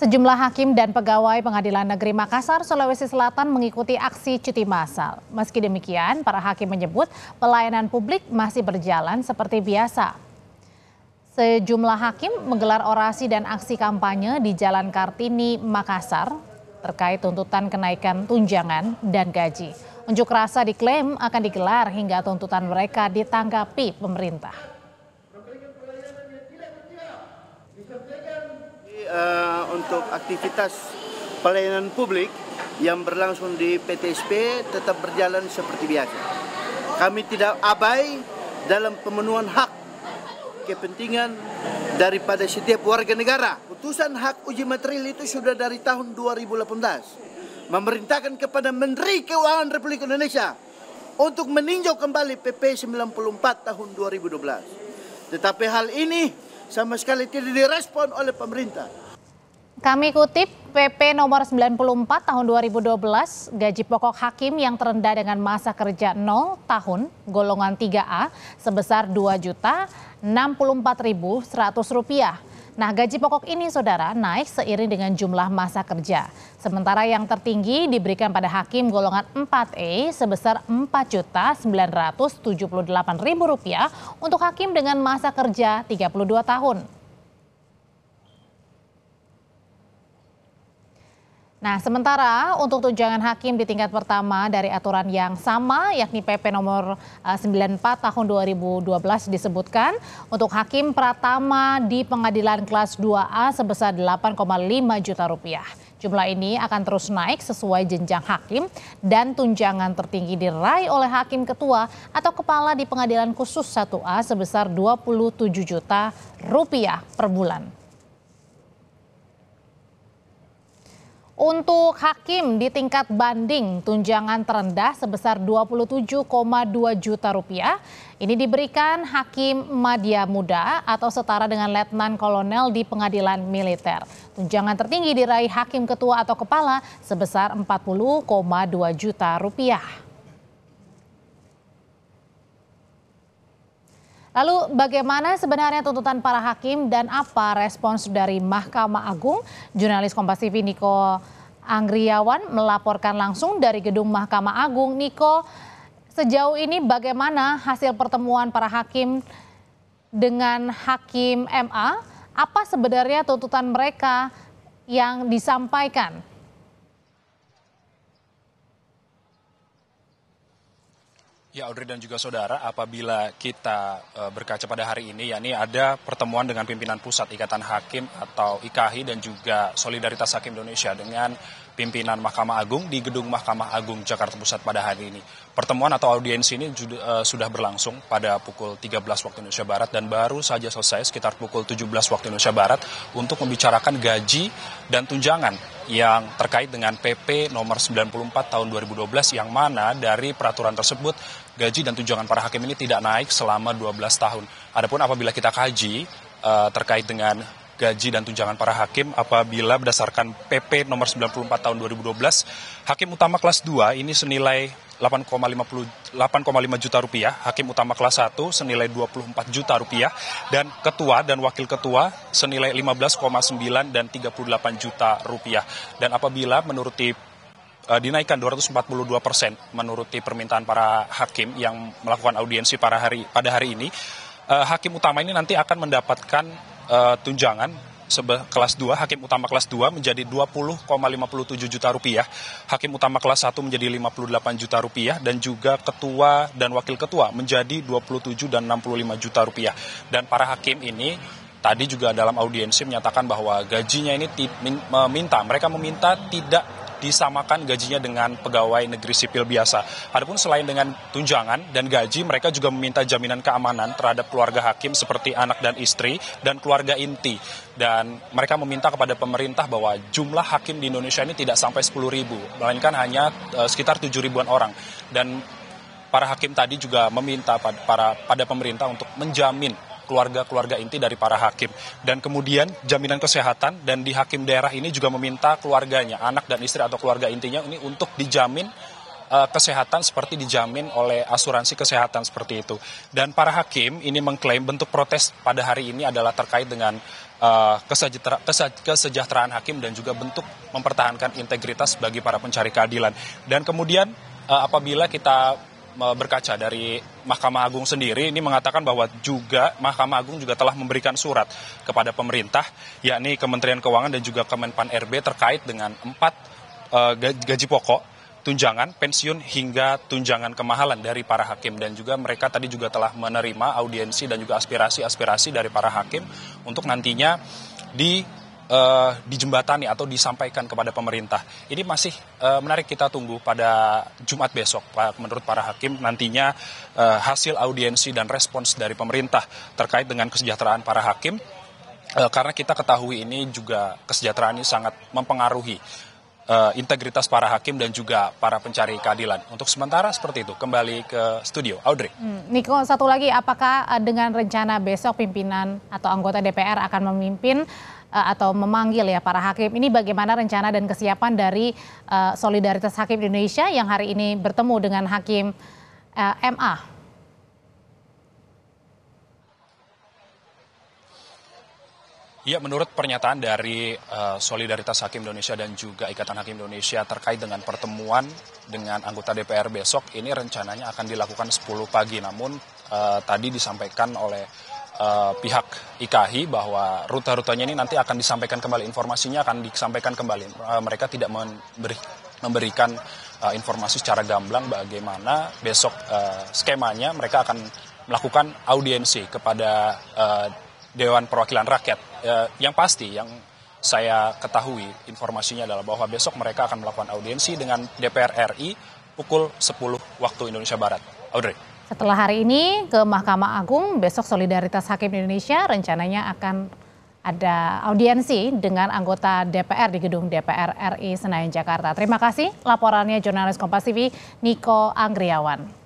Sejumlah hakim dan pegawai Pengadilan Negeri Makassar, Sulawesi Selatan mengikuti aksi cuti massal. Meski demikian, para hakim menyebut pelayanan publik masih berjalan seperti biasa. Sejumlah hakim menggelar orasi dan aksi kampanye di Jalan Kartini, Makassar terkait tuntutan kenaikan tunjangan dan gaji. Unjuk rasa diklaim akan digelar hingga tuntutan mereka ditanggapi pemerintah. aktivitas pelayanan publik yang berlangsung di PTSP tetap berjalan seperti biasa. Kami tidak abai dalam pemenuhan hak kepentingan daripada setiap warga negara. Putusan hak uji material itu sudah dari tahun 2018 memerintahkan kepada Menteri Keuangan Republik Indonesia untuk meninjau kembali PP 94 tahun 2012. Tetapi hal ini sama sekali tidak direspon oleh pemerintah. Kami kutip PP nomor 94 tahun 2012, gaji pokok hakim yang terendah dengan masa kerja 0 tahun golongan 3A sebesar Rp2.064.100. Nah, gaji pokok ini Saudara naik seiring dengan jumlah masa kerja. Sementara yang tertinggi diberikan pada hakim golongan 4E sebesar Rp4.978.000 untuk hakim dengan masa kerja 32 tahun. Nah, sementara untuk tunjangan hakim di tingkat pertama dari aturan yang sama yakni PP nomor 94 eh, tahun 2012 disebutkan untuk hakim pratama di pengadilan kelas 2A sebesar 8,5 juta rupiah. Jumlah ini akan terus naik sesuai jenjang hakim dan tunjangan tertinggi diraih oleh hakim ketua atau kepala di pengadilan khusus 1A sebesar 27 juta rupiah per bulan. Untuk hakim di tingkat banding tunjangan terendah sebesar 27,2 juta rupiah ini diberikan hakim media Muda atau setara dengan letnan kolonel di pengadilan militer. Tunjangan tertinggi diraih hakim ketua atau kepala sebesar 40,2 juta rupiah. Lalu bagaimana sebenarnya tuntutan para hakim dan apa respons dari Mahkamah Agung? Jurnalis Kompas TV Niko Angriawan melaporkan langsung dari gedung Mahkamah Agung. Niko, sejauh ini bagaimana hasil pertemuan para hakim dengan hakim MA? Apa sebenarnya tuntutan mereka yang disampaikan? Ya Audrey dan juga saudara, apabila kita e, berkaca pada hari ini, ya, ini ada pertemuan dengan pimpinan pusat Ikatan Hakim atau IKHI dan juga Solidaritas Hakim Indonesia dengan pimpinan Mahkamah Agung di gedung Mahkamah Agung Jakarta Pusat pada hari ini. Pertemuan atau audiensi ini eh, sudah berlangsung pada pukul 13 waktu Indonesia Barat dan baru saja selesai sekitar pukul 17 waktu Indonesia Barat untuk membicarakan gaji dan tunjangan yang terkait dengan PP nomor 94 tahun 2012 yang mana dari peraturan tersebut gaji dan tunjangan para hakim ini tidak naik selama 12 tahun. Adapun apabila kita kaji eh, terkait dengan gaji dan tunjangan para hakim apabila berdasarkan PP nomor 94 tahun 2012 hakim utama kelas 2 ini senilai 8,5 juta rupiah, hakim utama kelas 1 senilai 24 juta rupiah, dan ketua dan wakil ketua senilai 15,9 dan 38 juta rupiah. Dan apabila menuruti eh, dinaikkan 242 persen menuruti permintaan para hakim yang melakukan audiensi pada hari ini, eh, hakim utama ini nanti akan mendapatkan uh, tunjangan kelas 2, hakim utama kelas 2 menjadi 20,57 juta rupiah, hakim utama kelas 1 menjadi 58 juta rupiah, dan juga ketua dan wakil ketua menjadi 27 dan 65 juta rupiah. Dan para hakim ini tadi juga dalam audiensi menyatakan bahwa gajinya ini meminta, mereka meminta tidak disamakan gajinya dengan pegawai negeri sipil biasa. Adapun selain dengan tunjangan dan gaji, mereka juga meminta jaminan keamanan terhadap keluarga hakim seperti anak dan istri dan keluarga inti. Dan mereka meminta kepada pemerintah bahwa jumlah hakim di Indonesia ini tidak sampai 10 ribu, melainkan hanya eh, sekitar 7 ribuan orang. Dan para hakim tadi juga meminta pada, para, pada pemerintah untuk menjamin keluarga-keluarga inti dari para hakim. Dan kemudian jaminan kesehatan dan di hakim daerah ini juga meminta keluarganya, anak dan istri atau keluarga intinya ini untuk dijamin eh, kesehatan seperti dijamin oleh asuransi kesehatan seperti itu. Dan para hakim ini mengklaim bentuk protes pada hari ini adalah terkait dengan eh, kesejahteraan hakim dan juga bentuk mempertahankan integritas bagi para pencari keadilan. Dan kemudian eh, apabila kita berkaca dari Mahkamah Agung sendiri ini mengatakan bahwa juga Mahkamah Agung juga telah memberikan surat kepada pemerintah yakni Kementerian Keuangan dan juga Kemenpan RB terkait dengan empat uh, gaji pokok tunjangan, pensiun hingga tunjangan kemahalan dari para hakim dan juga mereka tadi juga telah menerima audiensi dan juga aspirasi-aspirasi dari para hakim untuk nantinya di uh, dijembatani atau disampaikan kepada pemerintah. Ini masih uh, menarik kita tunggu pada Jumat besok. Menurut para hakim nantinya uh, hasil audiensi dan respons dari pemerintah terkait dengan kesejahteraan para hakim uh, karena kita ketahui ini juga kesejahteraan ini sangat mempengaruhi uh, integritas para hakim dan juga para pencari keadilan. Untuk sementara seperti itu. Kembali ke studio, Audrey. Hmm, Niko, satu lagi, apakah dengan rencana besok pimpinan atau anggota DPR akan memimpin Eh, atau memanggil ya para hakim. Ini bagaimana rencana dan kesiapan dari uh, solidaritas hakim Indonesia yang hari ini bertemu dengan hakim uh, eh, MA? Ya, menurut pernyataan dari uh, Solidaritas Hakim Indonesia dan juga Ikatan Hakim Indonesia terkait dengan pertemuan dengan anggota DPR besok, ini rencananya akan dilakukan 10 pagi. Namun uh, tadi disampaikan oleh uh, pihak Ikahi bahwa rute-rutenya ini nanti akan disampaikan kembali informasinya akan disampaikan kembali uh, mereka tidak memberi, memberikan uh, informasi secara gamblang bagaimana besok uh, skemanya mereka akan melakukan audiensi kepada uh, Dewan Perwakilan Rakyat uh, yang pasti yang saya ketahui informasinya adalah bahwa besok mereka akan melakukan audiensi dengan DPR RI pukul 10 waktu Indonesia Barat. Audrey. Setelah hari ini ke Mahkamah Agung, besok Solidaritas Hakim Indonesia rencananya akan ada audiensi dengan anggota DPR di gedung DPR RI Senayan Jakarta. Terima kasih laporannya jurnalis Kompas TV Niko Anggriawan.